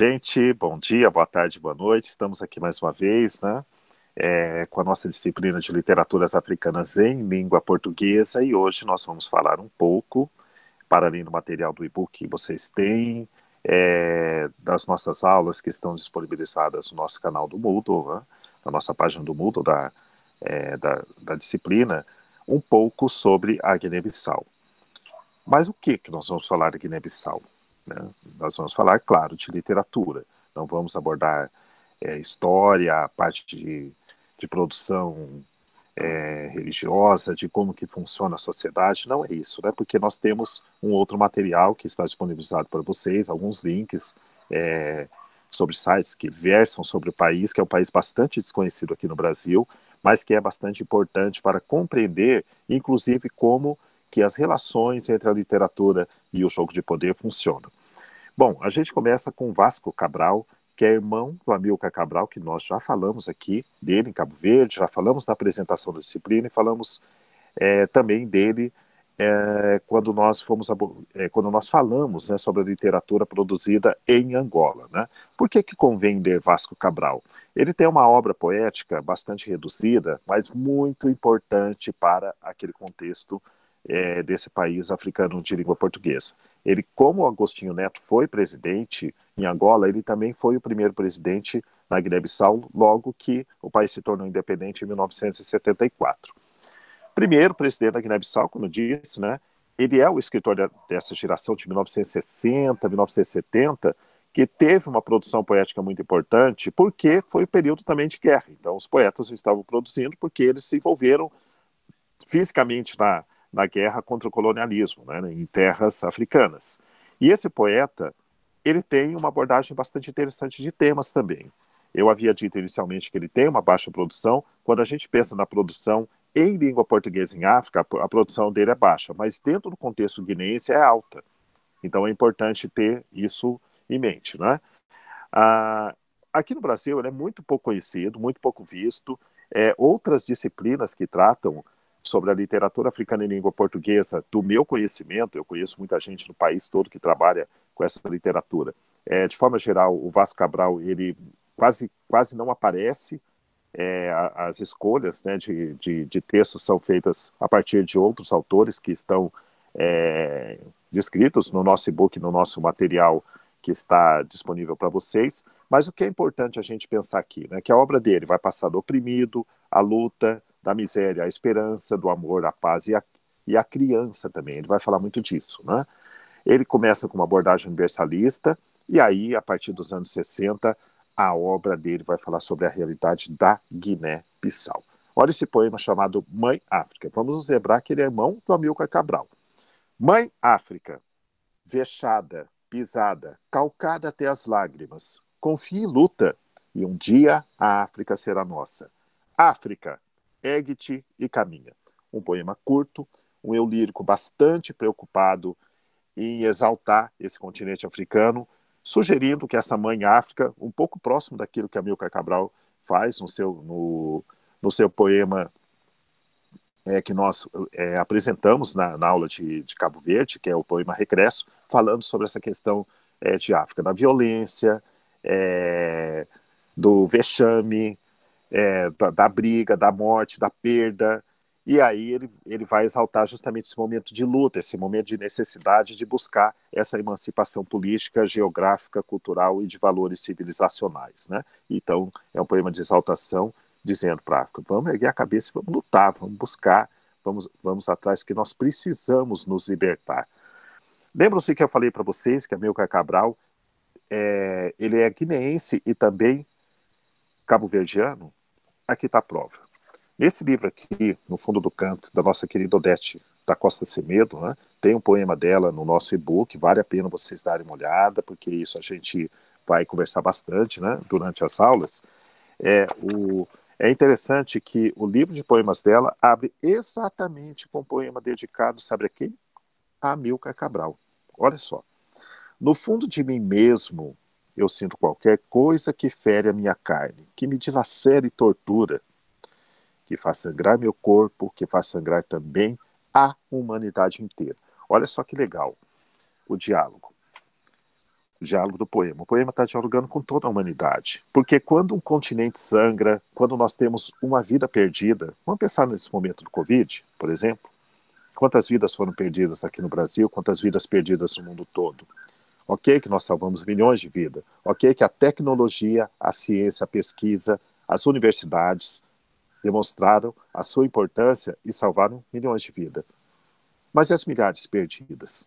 Gente, bom dia, boa tarde, boa noite. Estamos aqui mais uma vez, né? É, com a nossa disciplina de literaturas africanas em língua portuguesa e hoje nós vamos falar um pouco, para além do material do e-book que vocês têm, é, das nossas aulas que estão disponibilizadas no nosso canal do Moodle, né? na nossa página do Moodle da, é, da, da disciplina, um pouco sobre a Guiné-Bissau. Mas o que, que nós vamos falar de Guiné-Bissau? Né? Nós vamos falar, claro, de literatura. Não vamos abordar é, história, a parte de, de produção é, religiosa, de como que funciona a sociedade, não é isso, né? Porque nós temos um outro material que está disponibilizado para vocês, alguns links é, sobre sites que versam sobre o país, que é um país bastante desconhecido aqui no Brasil, mas que é bastante importante para compreender, inclusive, como que as relações entre a literatura e o jogo de poder funciona. Bom, a gente começa com Vasco Cabral, que é irmão do Amilcar Cabral, que nós já falamos aqui dele em Cabo Verde, já falamos da apresentação da disciplina e falamos é, também dele é, quando nós fomos é, quando nós falamos né, sobre a literatura produzida em Angola. Né? Por que, que convém ler Vasco Cabral? Ele tem uma obra poética bastante reduzida, mas muito importante para aquele contexto é, desse país africano de língua portuguesa. Ele, como Agostinho Neto foi presidente em Angola, ele também foi o primeiro presidente na Guiné-Bissau, logo que o país se tornou independente em 1974. Primeiro presidente da Guiné-Bissau, como disse, né, ele é o escritor dessa geração de 1960, 1970, que teve uma produção poética muito importante, porque foi o período também de guerra. Então, os poetas estavam produzindo porque eles se envolveram fisicamente na, na guerra contra o colonialismo, né, em terras africanas. E esse poeta, ele tem uma abordagem bastante interessante de temas também. Eu havia dito inicialmente que ele tem uma baixa produção. Quando a gente pensa na produção em língua portuguesa em África, a produção dele é baixa, mas dentro do contexto guineense é alta. Então é importante ter isso em mente. Né? Ah, aqui no Brasil, ele é muito pouco conhecido, muito pouco visto. É, outras disciplinas que tratam sobre a literatura africana em língua portuguesa, do meu conhecimento, eu conheço muita gente no país todo que trabalha com essa literatura. É, de forma geral, o Vasco Cabral ele quase, quase não aparece. É, as escolhas né, de, de, de, textos são feitas a partir de outros autores que estão é, descritos no nosso e-book, no nosso material que está disponível para vocês. Mas o que é importante a gente pensar aqui, né, que a obra dele vai passar do oprimido, a luta, da miséria a esperança, do amor a paz e a e criança também. Ele vai falar muito disso. Né? Ele começa com uma abordagem universalista, e aí, a partir dos anos 60, a obra dele vai falar sobre a realidade da Guiné-Bissau. Olha esse poema chamado Mãe África. Vamos nos lembrar que ele é irmão do Amilcar Cabral. Mãe África, vexada, pisada, calcada até as lágrimas, confie e luta, e um dia a África será nossa. África, ergue-te e caminha. Um poema curto, um eu lírico bastante preocupado em exaltar esse continente africano, sugerindo que essa mãe África, um pouco próximo daquilo que Amilcar Cabral faz no seu, no, no seu poema é, que nós é, apresentamos na, na aula de, de, Cabo Verde, que é o poema Regresso, falando sobre essa questão é, de África, da violência, é, do vexame, é, da, da, briga, da morte, da perda. E aí ele, ele vai exaltar justamente esse momento de luta, esse momento de necessidade de buscar essa emancipação política, geográfica, cultural e de valores civilizacionais. Né? Então, é um poema de exaltação dizendo para a África: vamos erguer a cabeça, vamos lutar, vamos buscar, vamos, vamos atrás, que nós precisamos nos libertar. Lembram-se que eu falei para vocês que Amilcar Cabral é, ele é guineense e também cabo-verdiano? aqui está a prova. Nesse livro aqui, no fundo do canto, da nossa querida Odete da Costa Semedo, né? tem um poema dela no nosso e-book, vale a pena vocês darem uma olhada, porque isso a gente vai conversar bastante né? durante as aulas. É, o, é interessante que o livro de poemas dela abre exatamente com um poema dedicado, sabe a quem? A Milka Cabral. Olha só. No fundo de mim mesmo, eu sinto qualquer coisa que fere a minha carne, que me dilacere e tortura, que faz sangrar meu corpo, que faz sangrar também a humanidade inteira. Olha só que legal o diálogo. O diálogo do poema. O poema está dialogando com toda a humanidade. Porque quando um continente sangra, quando nós temos uma vida perdida, vamos pensar nesse momento do Covid, por exemplo. Quantas vidas foram perdidas aqui no Brasil, quantas vidas perdidas no mundo todo. Ok, que nós salvamos milhões de vidas. Ok, que a tecnologia, a ciência, a pesquisa, as universidades demonstraram a sua importância e salvaram milhões de vidas. Mas e as milhares perdidas?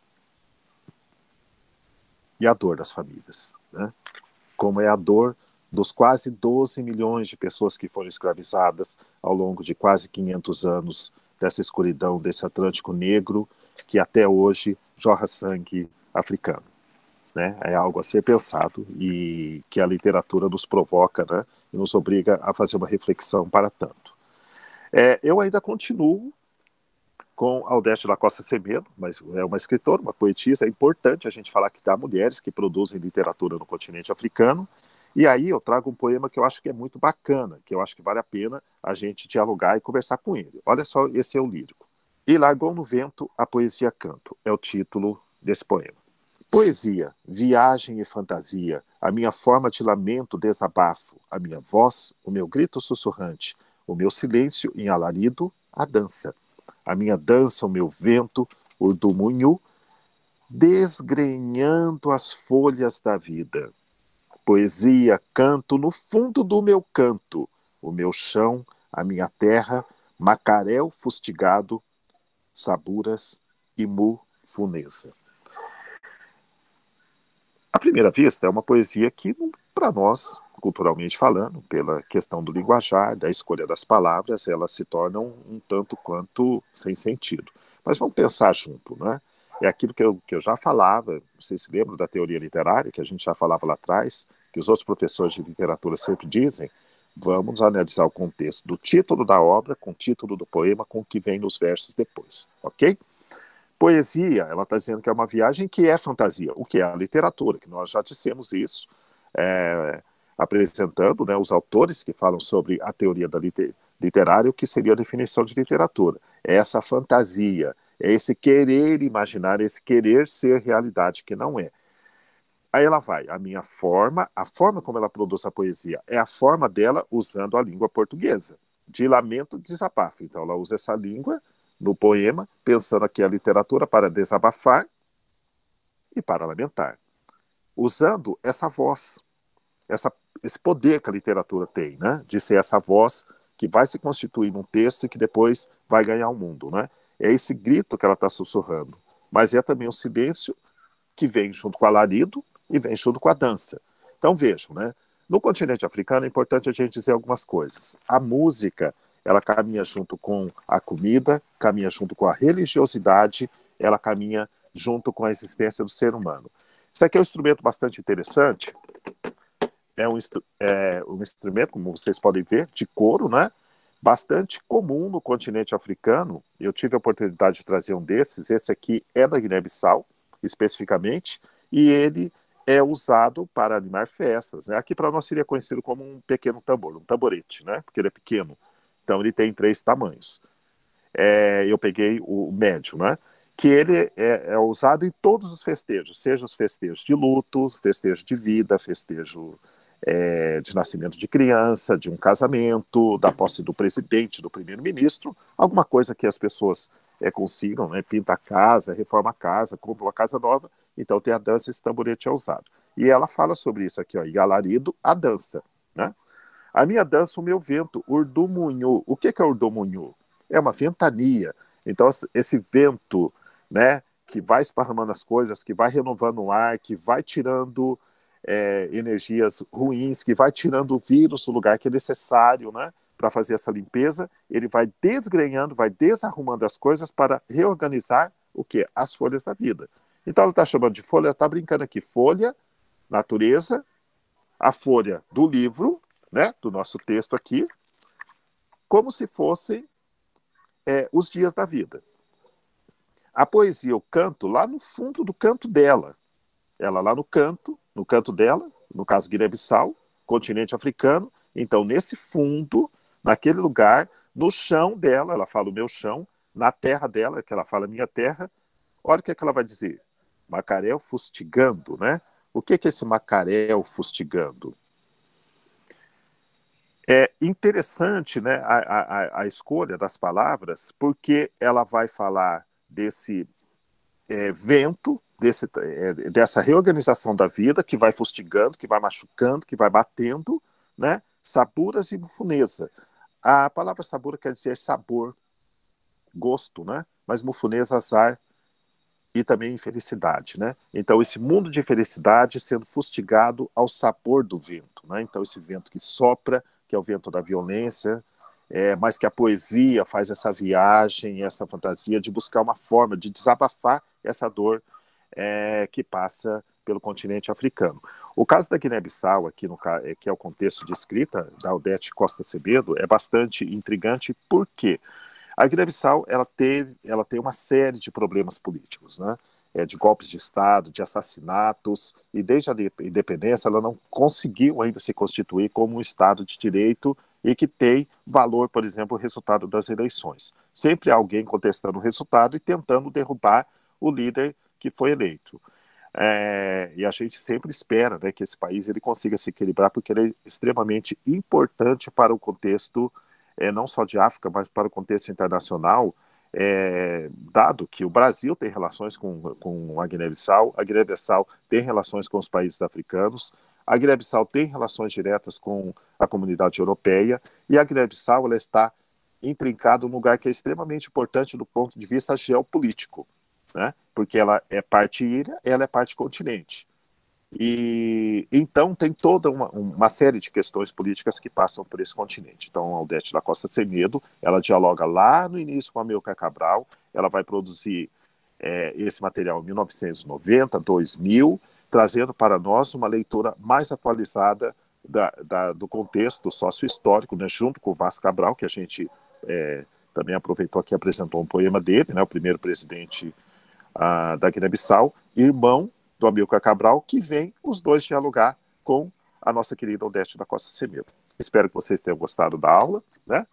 E a dor das famílias? Né? Como é a dor dos quase 12 milhões de pessoas que foram escravizadas ao longo de quase 500 anos dessa escuridão, desse Atlântico Negro, que até hoje jorra sangue africano né? É algo a ser pensado e que a literatura nos provoca, né? E nos obriga a fazer uma reflexão para tanto. É, eu ainda continuo com Aldete Costa Semedo, mas é uma escritora, uma poetisa. É importante a gente falar que dá mulheres que produzem literatura no continente africano. E aí eu trago um poema que eu acho que é muito bacana, que eu acho que vale a pena a gente dialogar e conversar com ele. Olha só, esse é o lírico. E largou no vento a poesia canto, é o título desse poema. Poesia, viagem e fantasia, a minha forma de lamento, desabafo, a minha voz, o meu grito sussurrante, o meu silêncio em alarido, a dança. A minha dança, o meu vento, urdumunho, desgrenhando as folhas da vida. Poesia, canto no fundo do meu canto, o meu chão, a minha terra, macaréu fustigado, saburas e mu funesa. À primeira vista, é uma poesia que, para nós, culturalmente falando, pela questão do linguajar, da escolha das palavras, elas se tornam um tanto quanto sem sentido. Mas vamos pensar junto, né? É aquilo que eu, que eu já falava, vocês se lembram da teoria literária, que a gente já falava lá atrás, que os outros professores de literatura sempre dizem, vamos analisar o contexto do título da obra com o título do poema, com o que vem nos versos depois, ok? Poesia, ela está dizendo que é uma viagem que é fantasia, o que é a literatura, que nós já dissemos isso, é, apresentando né, os autores que falam sobre a teoria da liter literária, o que seria a definição de literatura. É essa fantasia, é esse querer imaginar, esse querer ser realidade que não é. Aí ela vai, a minha forma, a forma como ela produz a poesia, é a forma dela usando a língua portuguesa, de lamento de desabafo. Então ela usa essa língua no poema, pensando aqui a literatura para desabafar e para lamentar, usando essa voz, essa, esse poder que a literatura tem, né? de ser essa voz que vai se constituir num texto e que depois vai ganhar o mundo. Né? É esse grito que ela está sussurrando, mas é também o um silêncio que vem junto com o alarido e vem junto com a dança. Então vejam, né? no continente africano é importante a gente dizer algumas coisas. A música ela caminha junto com a comida, caminha junto com a religiosidade, ela caminha junto com a existência do ser humano. Isso aqui é um instrumento bastante interessante. É um, é um instrumento, como vocês podem ver, de couro, né? Bastante comum no continente africano. Eu tive a oportunidade de trazer um desses. Esse aqui é da Guiné-Bissau, especificamente, e ele é usado para animar festas. Né? Aqui para nós seria conhecido como um pequeno tambor, um tamborete, né? Porque ele é pequeno. Então ele tem três tamanhos. É, eu peguei o médio, né? Que ele é, é, usado em todos os festejos, seja os festejos de luto, festejo de vida, festejo é, de nascimento de criança, de um casamento, da posse do presidente, do primeiro-ministro, alguma coisa que as pessoas é, consigam, né? Pinta a casa, reforma a casa, compra uma casa nova. Então tem a dança, esse tamborete é usado. E ela fala sobre isso aqui, ó, e a dança, né? A minha dança, o meu vento, urdumunhu. O que, é urdumunhu? É uma ventania. Então, esse vento, né, que vai esparramando as coisas, que vai renovando o ar, que vai tirando é, energias ruins, que vai tirando o vírus do lugar que é necessário, né, para fazer essa limpeza, ele vai desgrenhando, vai desarrumando as coisas para reorganizar o que? As folhas da vida. Então, ela está chamando de folha, está brincando aqui, folha, natureza, a folha do livro, né, do nosso texto aqui, como se fossem é, os dias da vida. A poesia, o canto, lá no fundo do canto dela. Ela lá no canto, no canto dela, no caso Guiné-Bissau, continente africano. Então, nesse fundo, naquele lugar, no chão dela, ela fala o meu chão, na terra dela, que ela fala minha terra. Olha o que, é que ela vai dizer. Macaréu fustigando, né? O que, é que é esse Macaréu fustigando? É interessante né, a, a, a escolha das palavras, porque ela vai falar desse é, vento, desse, é, dessa reorganização da vida que vai fustigando, que vai machucando, que vai batendo, né? Saburas e bufuneza. A palavra sabura quer dizer sabor, gosto, né? Mas mufuneza, azar e também infelicidade, né? Então esse mundo de infelicidade sendo fustigado ao sabor do vento, né? Então esse vento que sopra que é o vento da violência, é, mas que a poesia faz essa viagem, essa fantasia de buscar uma forma de desabafar essa dor é, que passa pelo continente africano. O caso da Guiné-Bissau, aqui no, é, que é o contexto de escrita da Odete Costa Cebedo, é bastante intrigante, porque a Guiné-Bissau ela tem ela tem uma série de problemas políticos, né? é, de golpes de Estado, de assassinatos, e desde a independência ela não conseguiu ainda se constituir como um Estado de direito e que tem valor, por exemplo, o resultado das eleições. Sempre alguém contestando o resultado e tentando derrubar o líder que foi eleito. É, e a gente sempre espera né, que esse país ele consiga se equilibrar, porque ele é extremamente importante para o contexto, é, não só de África, mas para o contexto internacional, é, dado que o Brasil tem relações com, com a Guiné-Bissau, a Guiné-Bissau tem relações com os países africanos, a Guiné-Bissau tem relações diretas com a comunidade europeia e a Guiné-Bissau está intrincada num lugar que é extremamente importante do ponto de vista geopolítico, né? porque ela é parte ilha, ela é parte continente. E então tem toda uma, uma, série de questões políticas que passam por esse continente. Então, Aldete da Costa Sem Medo, ela dialoga lá no início com a Milka Cabral, ela vai produzir é, esse material em 1990, 2000, trazendo para nós uma leitura mais atualizada da, da, do contexto sócio-histórico, né, junto com o Vasco Cabral, que a gente é, também aproveitou aqui apresentou um poema dele, né, o primeiro presidente ah, da Guiné-Bissau, irmão do Amilcar Cabral, que vem os dois dialogar com a nossa querida Odete da Costa Semedo. Espero que vocês tenham gostado da aula, né?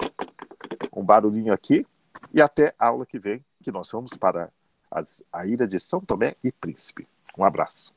Um barulhinho aqui e até a aula que vem, que nós vamos para as, a ilha de São Tomé e Príncipe. Um abraço.